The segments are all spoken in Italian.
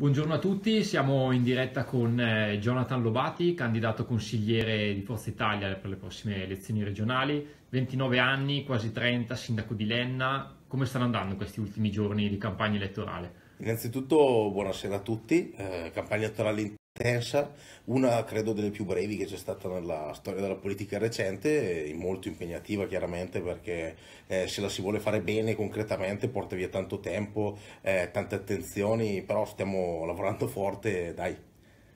Buongiorno a tutti, siamo in diretta con eh, Jonathan Lobati, candidato consigliere di Forza Italia per le prossime elezioni regionali, 29 anni, quasi 30, sindaco di Lenna. Come stanno andando questi ultimi giorni di campagna elettorale? Innanzitutto buonasera a tutti, eh, campagna elettorale intensa, una credo delle più brevi che c'è stata nella storia della politica recente, eh, molto impegnativa chiaramente perché eh, se la si vuole fare bene concretamente porta via tanto tempo, eh, tante attenzioni, però stiamo lavorando forte, dai,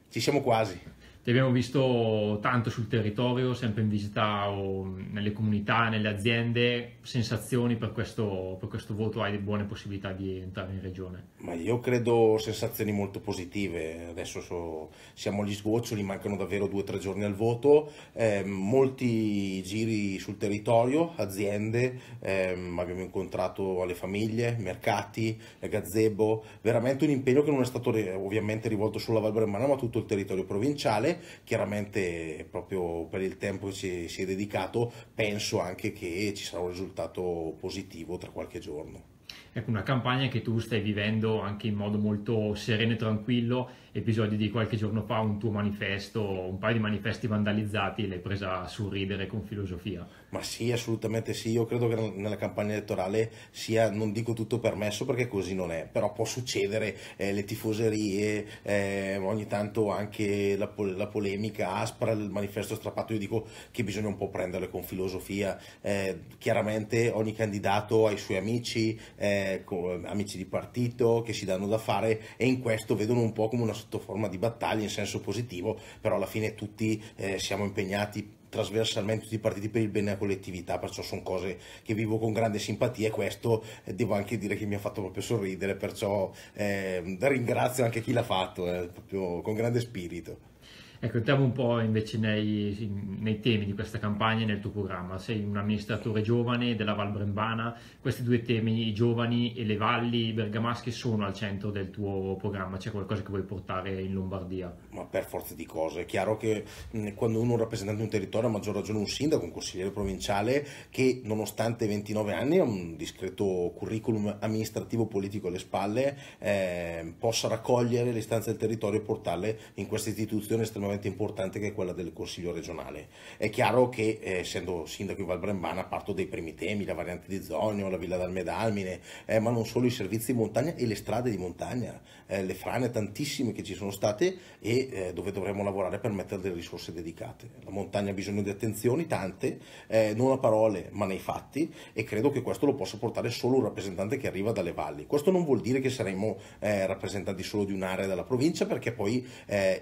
ci siamo quasi. Li abbiamo visto tanto sul territorio, sempre in visita o nelle comunità, nelle aziende. Sensazioni per questo, per questo voto? Hai buone possibilità di entrare in regione? Ma io credo sensazioni molto positive. Adesso so, siamo agli sgoccioli, mancano davvero due o tre giorni al voto. Eh, molti giri sul territorio, aziende, ehm, abbiamo incontrato le famiglie, mercati, gazebo. Veramente un impegno che non è stato ovviamente rivolto solo alla Val Bremana, ma a tutto il territorio provinciale chiaramente proprio per il tempo che ci si è dedicato penso anche che ci sarà un risultato positivo tra qualche giorno. Ecco, una campagna che tu stai vivendo anche in modo molto sereno e tranquillo, episodi di qualche giorno fa, un tuo manifesto, un paio di manifesti vandalizzati, l'hai presa a sorridere con filosofia. Ma sì, assolutamente sì, io credo che nella campagna elettorale sia, non dico tutto permesso perché così non è, però può succedere eh, le tifoserie, eh, ogni tanto anche la, la, polemica aspra, il manifesto strappato, io dico che bisogna un po' prenderle con filosofia, eh, chiaramente ogni candidato ha i suoi amici, eh, amici di partito che si danno da fare e in questo vedono un po' come una sottoforma di battaglia in senso positivo, però alla fine tutti eh, siamo impegnati trasversalmente tutti i partiti per il bene della collettività, perciò sono cose che vivo con grande simpatia e questo eh, devo anche dire che mi ha fatto proprio sorridere, perciò eh, ringrazio anche chi l'ha fatto, eh, proprio con grande spirito. Ecco, entriamo un po' invece nei, nei, temi di questa campagna e nel tuo programma. Sei un amministratore giovane della Val Brembana, questi due temi, i giovani e le valli bergamasche, sono al centro del tuo programma. C'è qualcosa che vuoi portare in Lombardia? Ma per forza di cose. È chiaro che quando uno è un rappresentante di un territorio, a maggior ragione un sindaco, un consigliere provinciale, che nonostante 29 anni ha un discreto curriculum amministrativo politico alle spalle, eh, possa raccogliere le istanze del territorio e portarle in questa istituzione estremamente estremamente importante che è quella del Consiglio regionale. È chiaro che, eh, essendo sindaco di Val Brembana, parto dei primi temi, la variante di Zonio, la Villa dal Medalmine, eh, ma non solo i servizi di montagna e le strade di montagna, eh, le frane tantissime che ci sono state e eh, dove dovremmo lavorare per mettere delle risorse dedicate. La montagna ha bisogno di attenzioni, tante, eh, non a parole ma nei fatti e credo che questo lo possa portare solo un rappresentante che arriva dalle valli. Questo non vuol dire che saremo eh, rappresentanti solo di un'area della provincia perché poi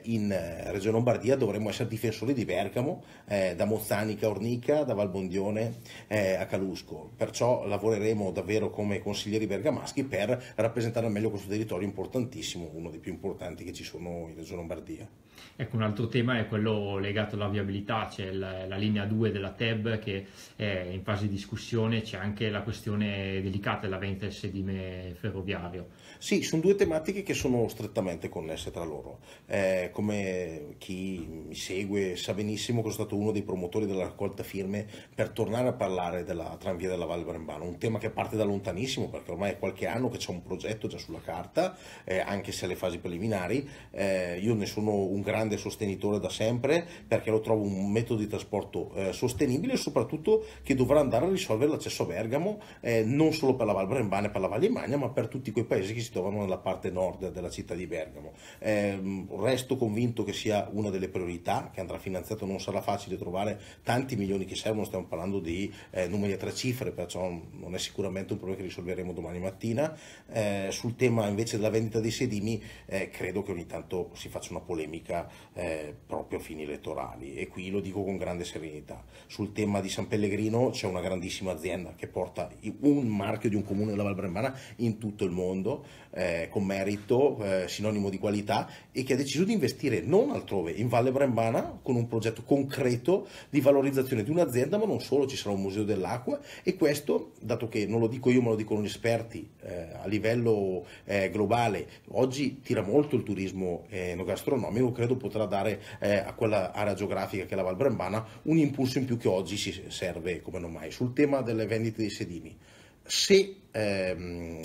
in regione Lombardia dovremmo essere difensori di Bergamo, eh, da Mozzanica a Ornica, da Valbondione eh, a Calusco. Perciò lavoreremo davvero come consiglieri bergamaschi per rappresentare al meglio questo territorio importantissimo, uno dei più importanti che ci sono in Regione Lombardia. Ecco, un altro tema è quello legato alla viabilità, c'è la, la, linea 2 della TEB che è in fase di discussione, c'è anche la questione delicata della vendita del sedime ferroviario. Sì, sono due tematiche che sono strettamente connesse tra loro. Eh, come chi mi segue sa benissimo che sono stato uno dei promotori della raccolta firme per tornare a parlare della tranvia della Val Brembano, un tema che parte da lontanissimo perché ormai è qualche anno che c'è un progetto già sulla carta, eh, anche se alle fasi preliminari, eh, io ne sono un grande sostenitore da sempre perché lo trovo un metodo di trasporto eh, sostenibile e soprattutto che dovrà andare a risolvere l'accesso a Bergamo eh, non solo per la Val Brembano e per la Valle Magna ma per tutti quei paesi che si trovano nella parte nord della città di Bergamo. Ehm, resto convinto che sia una delle priorità che andrà finanziato, non sarà facile trovare tanti milioni che servono, stiamo parlando di eh, numeri a tre cifre, perciò non è sicuramente un problema che risolveremo domani mattina. Eh, sul tema invece della vendita dei sedimi eh, credo che ogni tanto si faccia una polemica eh, proprio a fini elettorali e qui lo dico con grande serenità. Sul tema di San Pellegrino c'è una grandissima azienda che porta un marchio di un comune della Val Brembana in tutto il mondo, eh, con merito, eh, sinonimo di qualità e che ha deciso di investire non altrove 2019 in Valle Brembana con un progetto concreto di valorizzazione di un'azienda, ma non solo, ci sarà un museo dell'acqua e questo, dato che non lo dico io, ma lo dicono gli esperti eh, a livello eh, globale, oggi tira molto il turismo eh, enogastronomico, credo potrà dare eh, a quella area geografica che è la Val Brembana un impulso in più che oggi si serve come non mai. Sul tema delle vendite dei sedini, se ehm,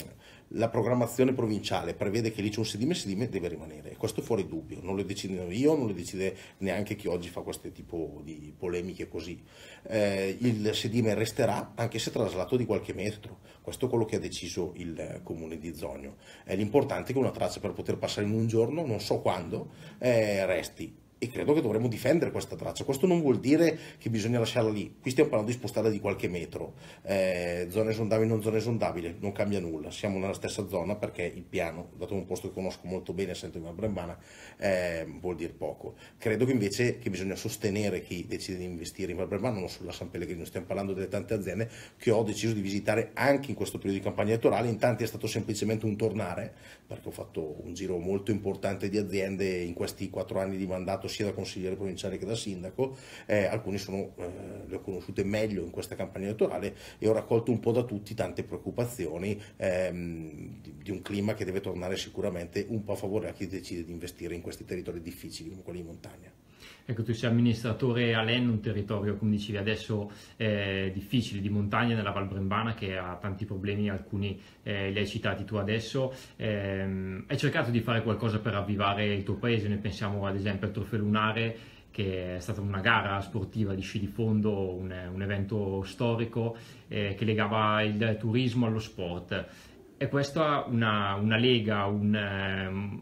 la programmazione provinciale prevede che lì c'è un sedime, il sedime deve rimanere. questo è fuori dubbio, non lo decido io, non lo decide neanche chi oggi fa questo tipo di polemiche così. Eh, il sedime resterà anche se traslato di qualche metro, questo è quello che ha deciso il comune di Zogno. Eh, l'importante è che una traccia per poter passare in un giorno, non so quando, eh, resti e credo che dovremmo difendere questa traccia. Questo non vuol dire che bisogna lasciarla lì, qui stiamo parlando di spostarla di qualche metro, eh, zona esondabile non zona esondabile, non cambia nulla, siamo nella stessa zona perché il piano, dato un posto che conosco molto bene, essendo una brembana, eh, vuol dire poco. Credo che invece che bisogna sostenere chi decide di investire in Val Brembana, non sulla a San Pellegrino, stiamo parlando delle tante aziende che ho deciso di visitare anche in questo periodo di campagna elettorale, in tanti è stato semplicemente un tornare, perché ho fatto un giro molto importante di aziende in questi quattro anni di mandato fatto sia da consigliere provinciale che da sindaco, eh, alcune sono, eh, le ho conosciute meglio in questa campagna elettorale e ho raccolto un po' da tutti tante preoccupazioni ehm, di, di, un clima che deve tornare sicuramente un po' a favore a chi decide di investire in questi territori difficili come quelli in montagna ecco tu sei amministratore a Lenno, un territorio come dicevi adesso eh, difficile, di montagna nella Val Brembana che ha tanti problemi, alcuni eh, li hai citati tu adesso, ehm, hai cercato di fare qualcosa per avvivare il tuo paese, noi pensiamo ad esempio al Trofeo Lunare che è stata una gara sportiva di sci di fondo, un, un evento storico eh, che legava il turismo allo sport. E questa una, una lega, un, ehm,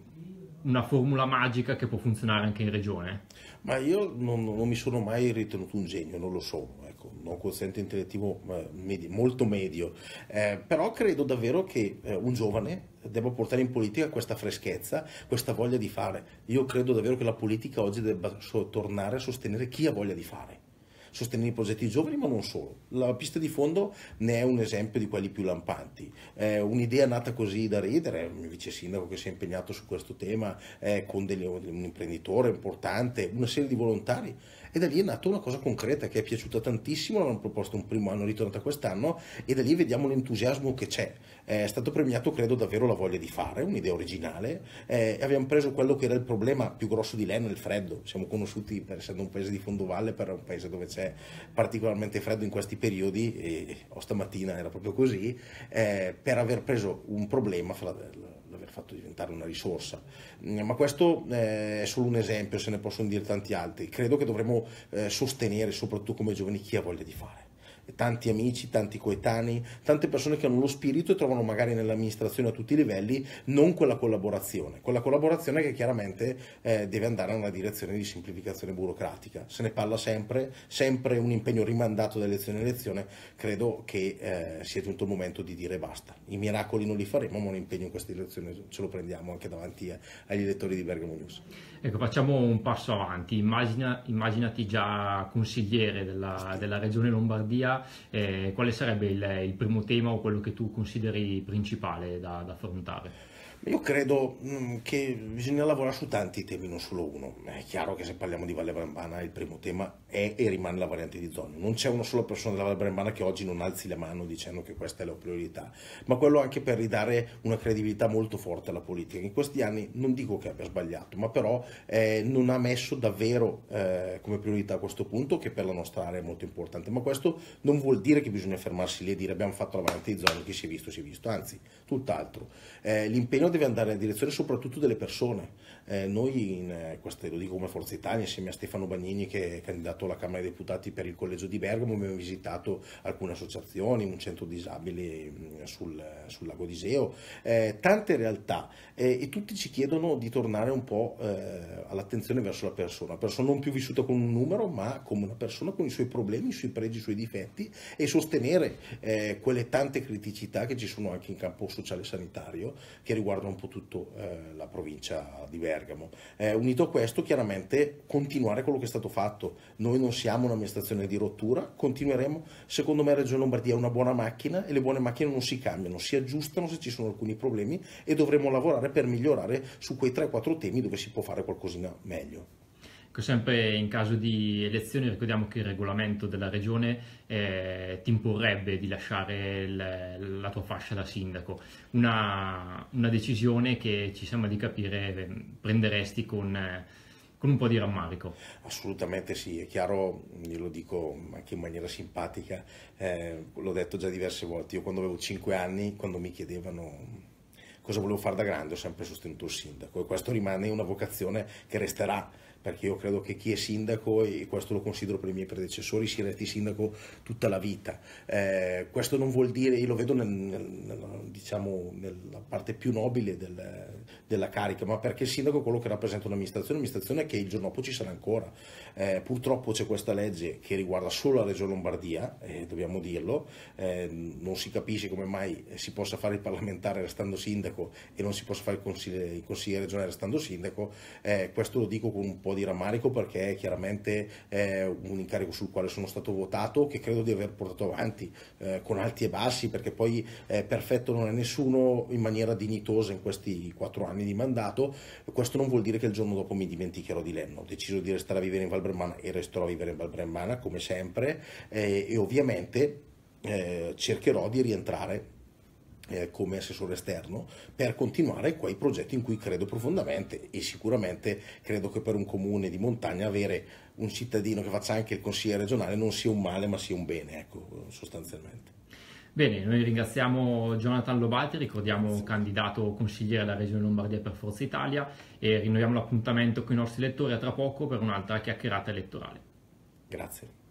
una formula magica che può funzionare anche in regione? Ma io non, non mi sono mai ritenuto un genio, non lo sono, ecco, non quoziente intellettivo eh, medio, molto medio, eh, però credo davvero che eh, un giovane debba portare in politica questa freschezza, questa voglia di fare. Io credo davvero che la politica oggi debba so tornare a sostenere chi ha voglia di fare sostenere i progetti giovani, ma non solo. La pista di fondo ne è un esempio di quelli più lampanti. È un'idea nata così da ridere, un vice sindaco che si è impegnato su questo tema, eh, con degli, un imprenditore importante, una serie di volontari e da lì è nata una cosa concreta che è piaciuta tantissimo, l'hanno proposto un primo anno, ritornata quest'anno e da lì vediamo l'entusiasmo che c'è. Eh, è stato premiato, credo, davvero la voglia di fare, un'idea originale. Eh, abbiamo preso quello che era il problema più grosso di Leno, il freddo. Siamo conosciuti per essere un paese di fondovalle, per un paese dove c'è particolarmente freddo in questi periodi, e o stamattina era proprio così, eh, per aver preso un problema, fra, l'aver fatto diventare una risorsa. Ma questo eh, è solo un esempio, se ne possono dire tanti altri. Credo che dovremmo eh, sostenere soprattutto come giovani chi ha voglia di fare tanti amici, tanti coetanei, tante persone che hanno lo spirito e trovano magari nell'amministrazione a tutti i livelli non quella collaborazione, quella collaborazione che chiaramente eh, deve andare in una direzione di semplificazione burocratica. Se ne parla sempre, sempre un impegno rimandato da elezione in elezione, credo che eh, sia giunto il momento di dire basta. I miracoli non li faremo, ma un impegno in questa direzione ce lo prendiamo anche davanti eh, agli elettori di Bergamo News. Ecco, facciamo un passo avanti. Immagina, immaginati già consigliere della, della regione Lombardia eh, quale sarebbe il, il, primo tema o quello che tu consideri principale da, da affrontare? Io credo mm, che bisogna lavorare su tanti temi, non solo uno. È chiaro che se parliamo di Valle Brambana il primo tema è e rimane la variante di Zonio. Non c'è una sola persona della Val Brembana che oggi non alzi la mano dicendo che questa è la priorità, ma quello anche per ridare una credibilità molto forte alla politica. In questi anni non dico che abbia sbagliato, ma però eh, non ha messo davvero eh, come priorità questo punto che per la nostra area è molto importante, ma questo non vuol dire che bisogna fermarsi lì e dire abbiamo fatto la variante di Zonio, che si è visto, si è visto, anzi tutt'altro. Eh, l'impegno deve andare nella direzione soprattutto delle persone. Eh, noi in eh, queste, lo dico come Forza Italia insieme a Stefano Bagnini che è candidato visitato la Camera dei Deputati per il Collegio di Bergamo, abbiamo visitato alcune associazioni, un centro disabili mm, sul, sul lago d'Iseo, eh, tante realtà eh, e tutti ci chiedono di tornare un po' eh, all'attenzione verso la persona, persona non più vissuta con un numero ma come una persona con i suoi problemi, i suoi pregi, i suoi difetti e sostenere eh, quelle tante criticità che ci sono anche in campo sociale e sanitario che riguardano un po' tutta eh, la provincia di Bergamo. Eh, unito a questo chiaramente continuare quello che è stato fatto, noi non siamo un'amministrazione di rottura, continueremo. Secondo me Regione Lombardia è una buona macchina e le buone macchine non si cambiano, si aggiustano se ci sono alcuni problemi e dovremo lavorare per migliorare su quei 3-4 temi dove si può fare qualcosina meglio. Ecco, sempre in caso di elezioni ricordiamo che il regolamento della regione eh, ti imporrebbe di lasciare l- la tua fascia da sindaco, una, una, decisione che ci sembra di capire ehm, prenderesti con... Eh, con un po' di rammarico. Assolutamente sì, è chiaro, glielo dico anche in maniera simpatica, eh, l'ho detto già diverse volte, io quando avevo 5 anni, quando mi chiedevano cosa volevo fare da grande, ho sempre sostenuto il sindaco e questo rimane una vocazione che resterà perché io credo che chi è sindaco, e questo lo considero per i miei predecessori, si resti sindaco tutta la vita. Eh, questo non vuol dire, io lo vedo nel, nel, diciamo, nella parte più nobile del, della carica, ma perché il sindaco è quello che rappresenta un'amministrazione, un'amministrazione che il giorno dopo ci sarà ancora. Eh, purtroppo c'è questa legge che riguarda solo la regione Lombardia, eh, dobbiamo dirlo, eh, non si capisce come mai si possa fare il parlamentare restando sindaco sindaco e non si possa fare il consigliere, regionale restando sindaco, eh, questo lo dico con un po' di rammarico perché è chiaramente è un incarico sul quale sono stato votato che credo di aver portato avanti eh, con alti e bassi perché poi eh, perfetto non è nessuno in maniera dignitosa in questi quattro anni di mandato, questo non vuol dire che il giorno dopo mi dimenticherò di Lenno, ho deciso di restare a vivere in Valbremmana e resterò a vivere in Valbremmana come sempre eh, e ovviamente eh, cercherò di rientrare eh, come assessore esterno per continuare quei progetti in cui credo profondamente e sicuramente credo che per un comune di montagna avere un cittadino che faccia anche il consigliere regionale non sia un male ma sia un bene, ecco, sostanzialmente. Bene, noi ringraziamo Jonathan Lobati, ricordiamo sì. candidato consigliere alla Regione Lombardia per Forza Italia e rinnoviamo l'appuntamento con i nostri lettori a tra poco per un'altra chiacchierata elettorale. Grazie.